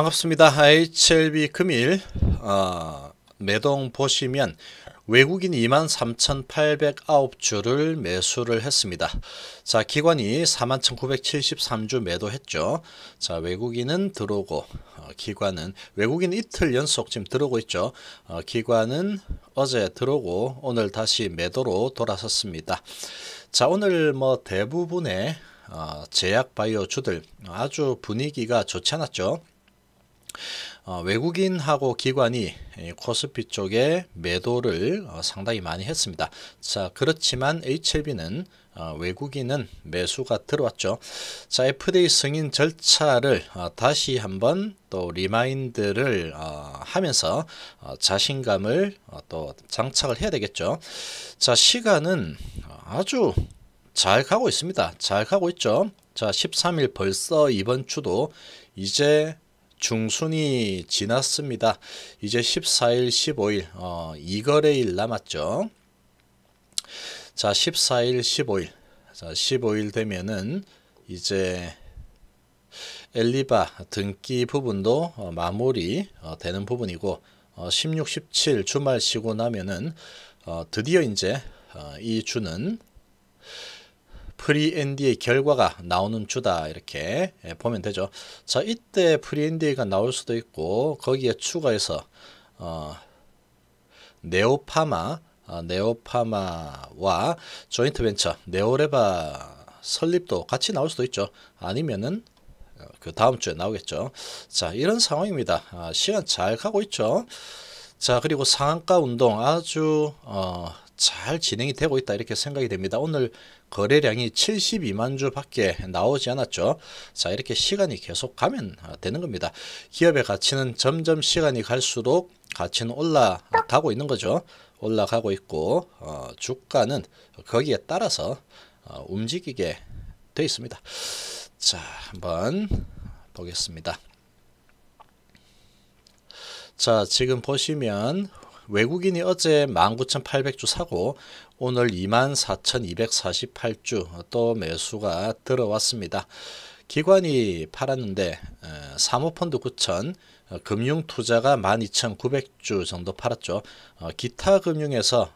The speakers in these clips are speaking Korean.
반갑습니다. HLB 금일 어, 매동 보시면 외국인 23,809주를 매수를 했습니다. 자, 기관이 41,973주 매도했죠. 자, 외국인은 들어오고 어, 기관은 외국인 이틀 연속 지금 들어오고 있죠. 어, 기관은 어제 들어오고 오늘 다시 매도로 돌아섰습니다. 자, 오늘 뭐 대부분의 어, 제약 바이오 주들 아주 분위기가 좋지 않았죠. 어, 외국인하고 기관이 코스피 쪽에 매도를 어, 상당히 많이 했습니다. 자, 그렇지만 HLB는 어, 외국인은 매수가 들어왔죠. 자, FDA 승인 절차를 어, 다시 한번 또 리마인드를 어, 하면서 어, 자신감을 또 장착을 해야 되겠죠. 자, 시간은 아주 잘 가고 있습니다. 잘 가고 있죠. 자, 13일 벌써 이번 주도 이제 중순이 지났습니다. 이제 14일, 15일 어, 2거래일 남았죠. 자, 14일, 15일. 자, 15일 되면은 이제 엘리바 등기 부분도 어, 마무리 어, 되는 부분이고 어, 16, 17 주말 쉬고 나면은 어, 드디어 이제 어, 이 주는 프리엔디의 결과가 나오는 주다 이렇게 예, 보면 되죠. 자 이때 프리엔디가 나올 수도 있고 거기에 추가해서 어, 네오파마 어, 네오파마와 조인트벤처 네오레바 설립도 같이 나올 수도 있죠. 아니면은 어, 그 다음 주에 나오겠죠. 자 이런 상황입니다. 아, 시간 잘 가고 있죠. 자 그리고 상한가 운동 아주 어, 잘 진행이 되고 있다 이렇게 생각이 됩니다. 오늘 거래량이 72만 주밖에 나오지 않았죠. 자 이렇게 시간이 계속 가면 되는 겁니다. 기업의 가치는 점점 시간이 갈수록 가치는 올라가고 있는 거죠. 올라가고 있고 어, 주가는 거기에 따라서 어, 움직이게 되어 있습니다. 자 한번 보겠습니다. 자 지금 보시면 외국인이 어제 19,800주 사고 오늘 24,248주 또 매수가 들어왔습니다. 기관이 팔았는데 사모펀드 9,000, 어, 금융투자가 12,900주 정도 팔았죠. 어, 기타 금융에서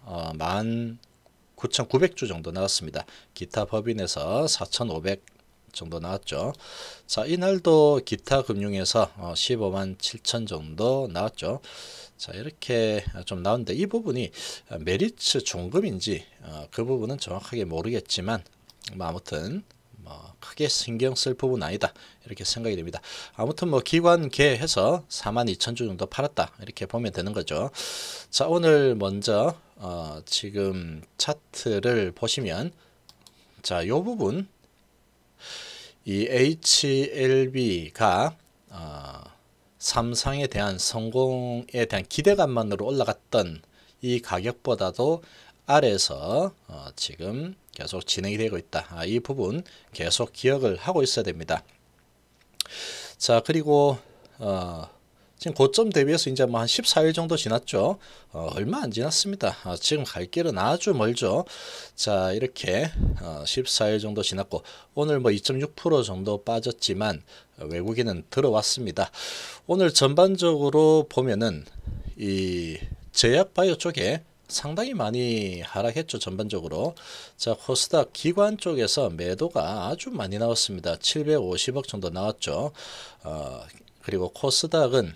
19,900주 어, 정도 나왔습니다. 기타 법인에서 4,500 정도 나왔죠. 자, 이날도 기타 금융에서 15만 7천 정도 나왔죠. 자 이렇게 아, 좀 나오는데 이 부분이 아, 메리츠 종금인지 아, 그 부분은 정확하게 모르겠지만 뭐 아무튼 뭐 크게 신경 쓸 부분 아니다 이렇게 생각이 됩니다 아무튼 뭐 기관계 해서 42,000주 정도 팔았다 이렇게 보면 되는 거죠 자 오늘 먼저 어, 지금 차트를 보시면 자요 부분 이 HLB가 어, 삼성에 대한 성공에 대한 기대감만으로 올라갔던 이 가격보다도 아래에서 어 지금 계속 진행이 되고 있다. 아, 이 부분 계속 기억을 하고 있어야 됩니다. 자 그리고 어 지금 고점 대비해서 이제 뭐 한 14일 정도 지났죠. 어, 얼마 안 지났습니다. 어, 지금 갈 길은 아주 멀죠. 자, 이렇게 어, 14일 정도 지났고 오늘 뭐 2.6% 정도 빠졌지만 외국인은 들어왔습니다. 오늘 전반적으로 보면은 이 제약 바이오 쪽에 상당히 많이 하락했죠 전반적으로 자 코스닥 기관 쪽에서 매도가 아주 많이 나왔습니다 750억 정도 나왔죠 어, 그리고 코스닥은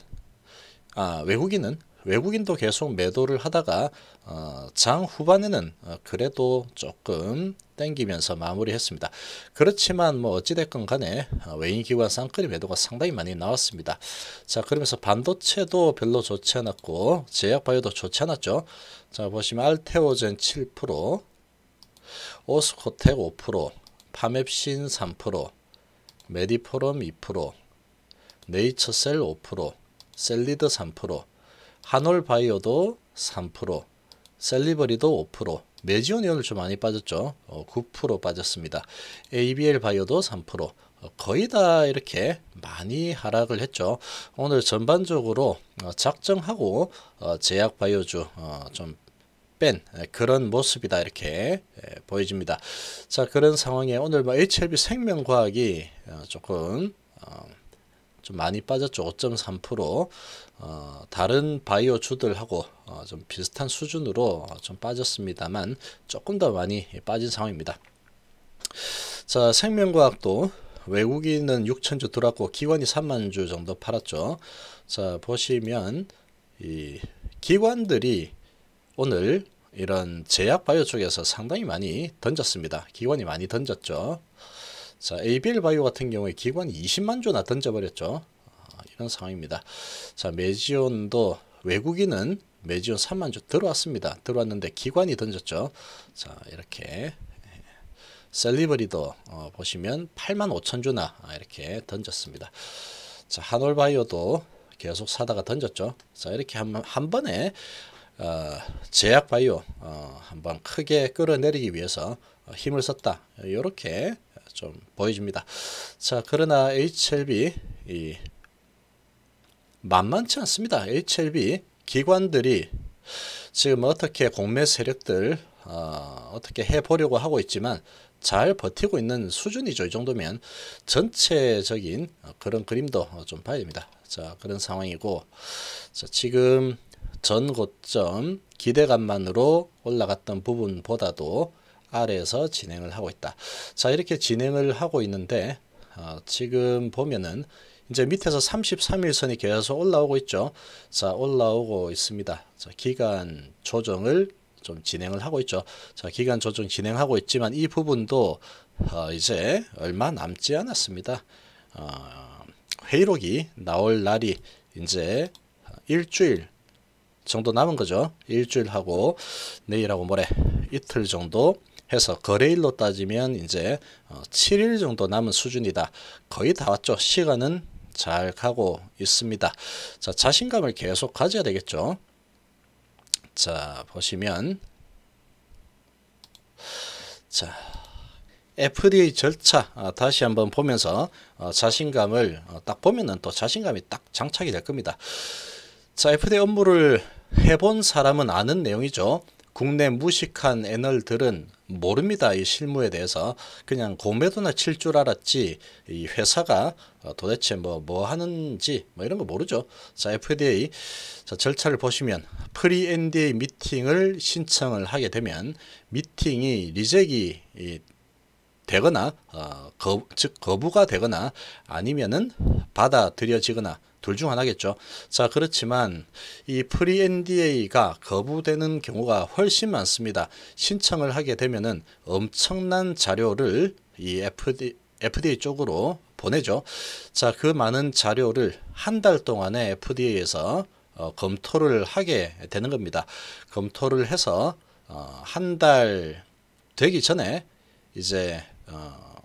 아, 외국인은 외국인도 계속 매도를 하다가 어, 장 후반에는 어, 그래도 조금 땡기면서 마무리했습니다. 그렇지만 뭐 어찌됐건 간에 어, 외인 기관 쌍끌이 매도가 상당히 많이 나왔습니다. 자 그러면서 반도체도 별로 좋지 않았고 제약바이오도 좋지 않았죠. 자 보시면 알테오젠 7%, 오스코텍 5%, 파맵신 3%, 메디포럼 2%, 네이처셀 5%, 셀리드 3%, 하놀바이오도 3%, 셀리버리도 5%, 메지오니좀 많이 빠졌죠. 어, 9% 빠졌습니다. ABL 바이오도 3%, 어, 거의 다 이렇게 많이 하락을 했죠. 오늘 전반적으로 어, 작정하고 어, 제약 바이오주 좀 뺀 그런 모습이다 이렇게 보여집니다. 자 그런 상황에 오늘 뭐 HLB 생명과학이 조금 좀 많이 빠졌죠. 5.3% 어, 다른 바이오주들하고 어, 좀 비슷한 수준으로 어, 좀 빠졌습니다만 조금 더 많이 빠진 상황입니다. 자 생명과학도 외국인은 6천 주 들어왔고 기관이 3만 주 정도 팔았죠. 자 보시면 이 기관들이 오늘 이런 제약 바이오 쪽에서 상당히 많이 던졌습니다. 기관이 많이 던졌죠. 자, ABL 바이오 같은 경우에 기관이 20만 조 나던져 버렸죠. 아, 이런 상황입니다. 자, 메지온도 외국인은 메지온 3만 조 들어왔습니다. 들어왔는데 기관이 던졌죠. 자, 이렇게 예. 셀리버리도 어, 보시면 8만 5천 주나 아, 이렇게 던졌습니다. 자, 한올바이오도 계속 사다가 던졌죠. 자, 이렇게 한, 한 번에 어, 제약바이오 어, 한번 크게 끌어내리기 위해서 어, 힘을 썼다. 이렇게 좀 보여집니다. 자, 그러나 HLB 이 만만치 않습니다. HLB 기관들이 지금 어떻게 공매 세력들 어, 어떻게 해보려고 하고 있지만 잘 버티고 있는 수준이죠. 이 정도면 전체적인 그런 그림도 좀 봐야 됩니다. 자, 그런 상황이고 자, 지금 전 고점 기대감만으로 올라갔던 부분보다도 아래에서 진행을 하고 있다. 자 이렇게 진행을 하고 있는데 어, 지금 보면은 이제 밑에서 33일선이 계속 올라오고 있죠. 자 올라오고 있습니다. 자, 기간 조정을 좀 진행을 하고 있죠. 자 기간 조정 진행하고 있지만 이 부분도 어, 이제 얼마 남지 않았습니다. 어, 회의록이 나올 날이 이제 일주일 정도 남은 거죠. 일주일하고 내일하고 모레 이틀 정도 해서 거래일로 따지면 이제 7일 어, 정도 남은 수준이다. 거의 다 왔죠. 시간은 잘 가고 있습니다. 자, 자신감을 계속 가져야 되겠죠. 자, 보시면 자, FDA 절차 아, 다시 한번 보면서 어, 자신감을 어, 딱 보면은 또 자신감이 딱 장착이 될 겁니다. 자, FDA 업무를 해본 사람은 아는 내용이죠. 국내 무식한 애널들은 모릅니다. 이 실무에 대해서 그냥 공매도나 칠 줄 알았지 이 회사가 어, 도대체 뭐뭐 뭐 하는지 뭐 이런 거 모르죠. 자 FDA 자 절차를 보시면 프리 NDA 미팅을 신청을 하게 되면 미팅이 리젝이 이 되거나 어, 거, 즉 거부가 되거나 아니면은 받아들여지거나 둘중 하나겠죠. 자, 그렇지만 이 프리 NDA가 거부되는 경우가 훨씬 많습니다. 신청을 하게 되면은 엄청난 자료를 이 FDA, FDA 쪽으로 보내죠. 자, 그 많은 자료를 한 달 동안에 FDA에서 어, 검토를 하게 되는 겁니다. 검토를 해서 어, 한 달 되기 전에 이제 어,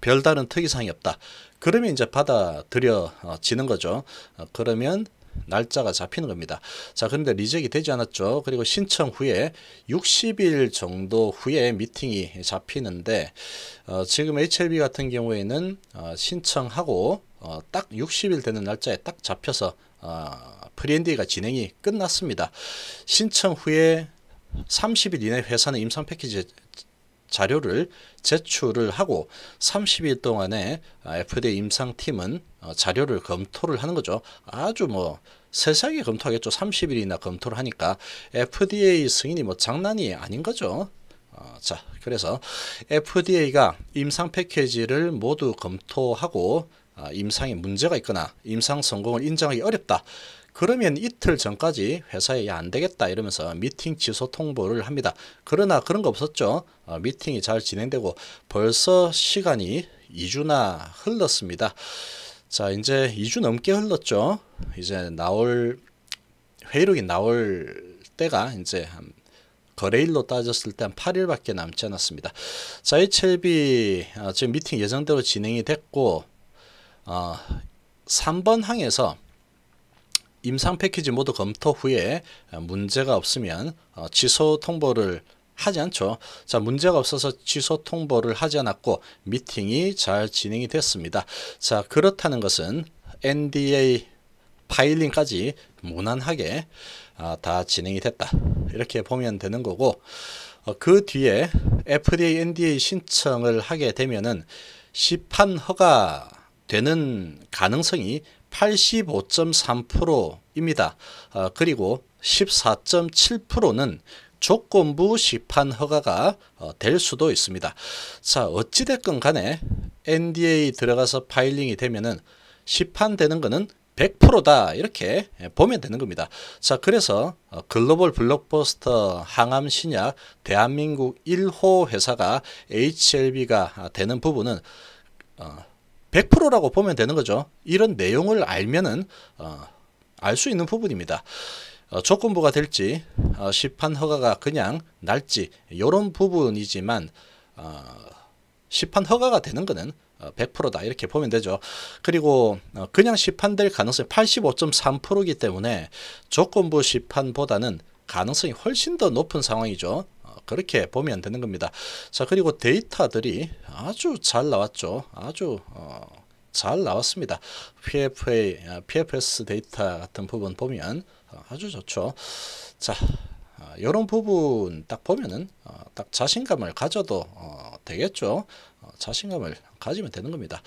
별다른 특이사항이 없다. 그러면 이제 받아들여지는 어, 거죠. 어, 그러면 날짜가 잡히는 겁니다. 자, 그런데 리젝이 되지 않았죠. 그리고 신청 후에 60일 정도 후에 미팅이 잡히는데 어, 지금 HLB 같은 경우에는 어, 신청하고 어, 딱 60일 되는 날짜에 딱 잡혀서 어, 프리엔딩가 진행이 끝났습니다. 신청 후에 30일 이내 회사는 임상 패키지 자료를 제출을 하고 30일 동안에 FDA 임상팀은 어, 자료를 검토를 하는 거죠. 아주 뭐 세세하게 검토하겠죠. 30일이나 검토를 하니까 FDA 승인이 뭐 장난이 아닌 거죠. 어, 자, 그래서 FDA가 임상 패키지를 모두 검토하고 어, 임상에 문제가 있거나 임상 성공을 인정하기 어렵다. 그러면 이틀 전까지 회사에 안 되겠다 이러면서 미팅 취소 통보를 합니다. 그러나 그런 거 없었죠. 어, 미팅이 잘 진행되고 벌써 시간이 2주나 흘렀습니다. 자 이제 2주 넘게 흘렀죠. 이제 나올 회의록이 나올 때가 이제 한 거래일로 따졌을 때 한 8일밖에 남지 않았습니다. 자, HLB 어, 지금 미팅 예정대로 진행이 됐고 어, 3번 항에서 임상 패키지 모두 검토 후에 문제가 없으면 어, 취소 통보를 하지 않죠. 자, 문제가 없어서 취소 통보를 하지 않았고 미팅이 잘 진행이 됐습니다. 자, 그렇다는 것은 NDA 파일링까지 무난하게 아, 다 진행이 됐다. 이렇게 보면 되는 거고 어, 그 뒤에 FDA NDA 신청을 하게 되면은 시판 허가 되는 가능성이 85.3%입니다. 어, 그리고 14.7%는 조건부 시판 허가가 어, 될 수도 있습니다. 자 어찌됐건 간에 NDA 들어가서 파일링이 되면은 시판되는 것은 100%다 이렇게 예, 보면 되는 겁니다. 자 그래서 어, 글로벌 블록버스터 항암 신약 대한민국 1호 회사가 HLB가 아, 되는 부분은 어, 100%라고 보면 되는 거죠. 이런 내용을 알면은 어, 알 수 있는 부분입니다. 어, 조건부가 될지 어, 시판 허가가 그냥 날지 이런 부분이지만 어, 시판 허가가 되는 거는 100%다 어, 이렇게 보면 되죠. 그리고 어, 그냥 시판될 가능성이 85.3%이기 때문에 조건부 시판보다는 가능성이 훨씬 더 높은 상황이죠. 그렇게 보면 되는 겁니다. 자 그리고 데이터들이 아주 잘 나왔죠. 아주 어, 잘 나왔습니다. PFA, 아, PFS 데이터 같은 부분 보면 어, 아주 좋죠. 자, 이런 아, 부분 딱 보면은 어, 딱 자신감을 가져도 어, 되겠죠. 자신감을 가지면 되는 겁니다.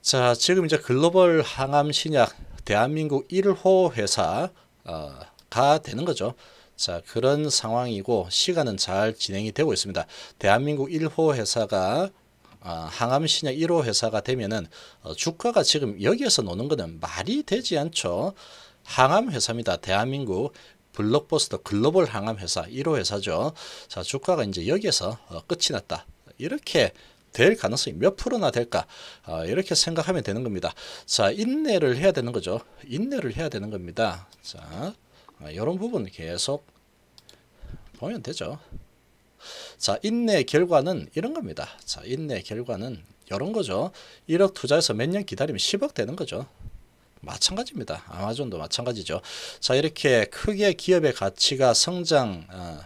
자, 지금 이제 글로벌 항암 신약 대한민국 1호 회사가 되는 거죠. 자 그런 상황이고 시간은 잘 진행이 되고 있습니다. 대한민국 1호 회사가 어, 아, 항암신약 1호 회사가 되면은 어, 주가가 지금 여기에서 노는 것은 말이 되지 않죠. 항암 회사입니다. 대한민국 블록버스터 글로벌 항암 회사 1호 회사죠. 자 주가가 이제 여기에서 어, 끝이 났다. 이렇게 될 가능성이 몇 프로나 될까 어, 이렇게 생각하면 되는 겁니다. 자 인내를 해야 되는 거죠. 인내를 해야 되는 겁니다. 자 이런 아, 부분 계속 보면 되죠. 자, 인내 결과는 이런 겁니다. 자, 인내 결과는 이런 거죠. 1억 투자해서 몇 년 기다리면 10억 되는 거죠. 마찬가지입니다. 아마존도 마찬가지죠. 자, 이렇게 크게 기업의 가치가 성장, 어,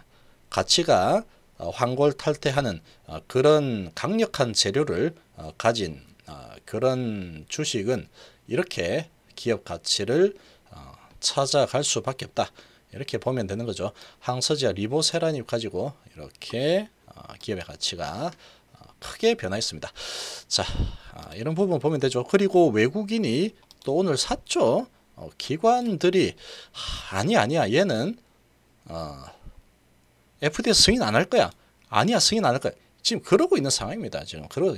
가치가 어, 황골 탈퇴하는 어, 그런 강력한 재료를 어, 가진 어, 그런 주식은 이렇게 기업 가치를 어, 찾아갈 수밖에 없다. 이렇게 보면 되는 거죠. 항서지와 리보세라닙 가지고 이렇게 어, 기업의 가치가 어, 크게 변화했습니다. 자, 아, 이런 부분 보면 되죠. 그리고 외국인이 또 오늘 샀죠. 어, 기관들이 아니 아니야 얘는 FDA 승인 안 할 거야. 아니야 승인 안 할 거야. 지금 그러고 있는 상황입니다. 지금 그러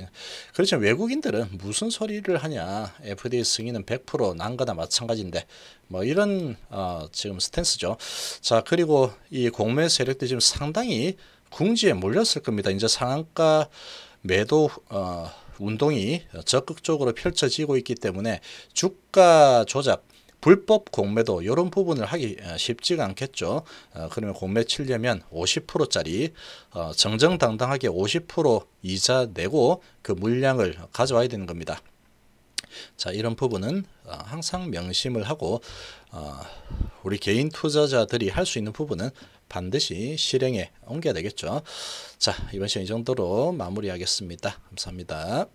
그렇지만 외국인들은 무슨 소리를 하냐 FDA 승인은 100% 난거나 마찬가지인데 뭐 이런 어, 지금 스탠스죠. 자 그리고 이 공매 세력들 지금 상당히 궁지에 몰렸을 겁니다. 이제 상한가 매도 어, 운동이 적극적으로 펼쳐지고 있기 때문에 주가 조작 불법 공매도 이런 부분을 하기 어, 쉽지가 않겠죠. 어, 그러면 공매 치려면 50%짜리 어, 정정당당하게 50% 이자 내고 그 물량을 가져와야 되는 겁니다. 자 이런 부분은 항상 명심을 하고 우리 개인 투자자들이 할 수 있는 부분은 반드시 실행에 옮겨야 되겠죠. 자 이번 시간 이 정도로 마무리하겠습니다. 감사합니다.